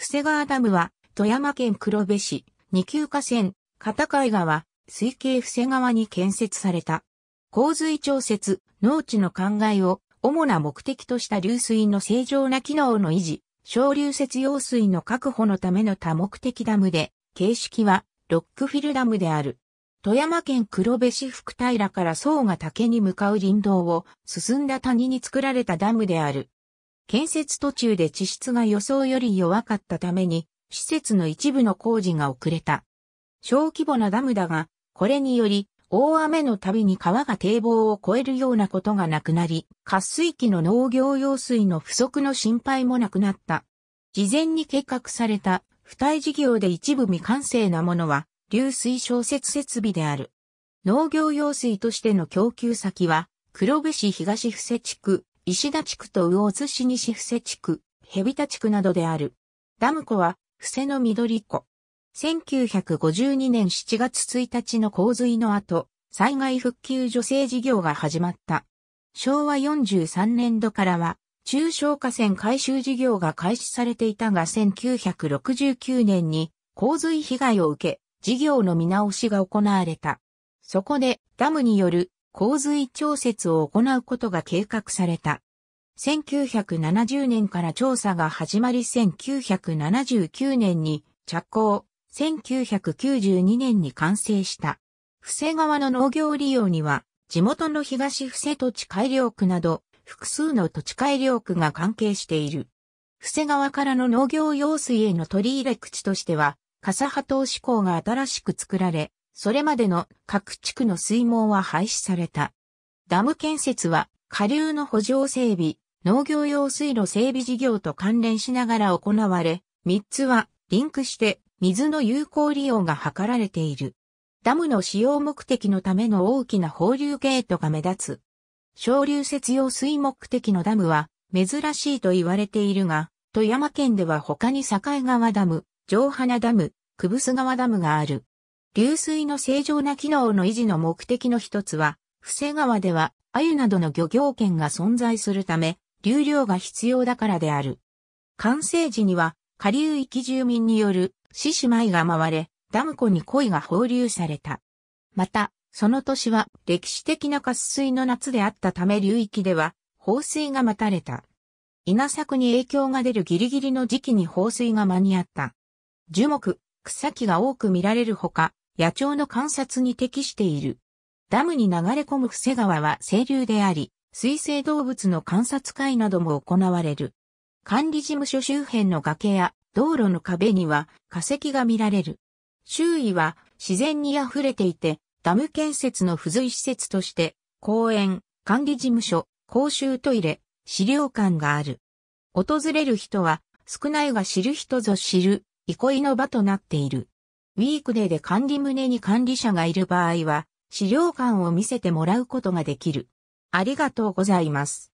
布施川ダムは、富山県黒部市、二級河川、片海川、水系布施川に建設された。洪水調節、農地の灌漑を主な目的とした流水の正常な機能の維持、小流節用水の確保のための多目的ダムで、形式はロックフィルダムである。富山県黒部市福平から層が竹に向かう林道を進んだ谷に作られたダムである。建設途中で地質が予想より弱かったために、施設の一部の工事が遅れた。小規模なダムだが、これにより、大雨の度に川が堤防を越えるようなことがなくなり、滑水器の農業用水の不足の心配もなくなった。事前に計画された、付帯事業で一部未完成なものは、流水小説設備である。農業用水としての供給先は、黒部市東布施地区、石田地区と魚津市西布施地区、蛇田地区などである。ダム湖は、布施の緑湖。1952年7月1日の洪水の後、災害復旧助成事業が始まった。昭和43年度からは、中小河川改修事業が開始されていたが1969年に洪水被害を受け、事業の見直しが行われた。そこでダムによる洪水調節を行うことが計画された。1970年から調査が始まり1979年に着工、1992年に完成した。布施川の農業利用には、地元の東布施土地改良区など、複数の土地改良区が関係している。布施川からの農業用水への取り入れ口としては、笠波島志向が新しく作られ、それまでの各地区の水門は廃止された。ダム建設は下流の補助整備、農業用水路整備事業と関連しながら行われ、3つはリンクして水の有効利用が図られている。ダムの使用目的のための大きな放流ゲートが目立つ。小流節用水目的のダムは珍しいと言われているが、富山県では他に境川ダム、上花ダム、久ブ川ダムがある。流水の正常な機能の維持の目的の一つは、布施川では、鮎などの漁業権が存在するため、流量が必要だからである。完成時には、下流域住民による獅子舞が回れ、ダム湖に鯉が放流された。また、その年は歴史的な渇水の夏であったため流域では、放水が待たれた。稲作に影響が出るギリギリの時期に放水が間に合った。樹木、草木が多く見られるほか、野鳥の観察に適している。ダムに流れ込む布施川は清流であり、水生動物の観察会なども行われる。管理事務所周辺の崖や道路の壁には化石が見られる。周囲は自然に溢れていて、ダム建設の付随施設として、公園、管理事務所、公衆トイレ、資料館がある。訪れる人は少ないが知る人ぞ知る憩いの場となっている。ウィークデーで管理棟に管理者がいる場合は、資料館を見せてもらうことができる。ありがとうございます。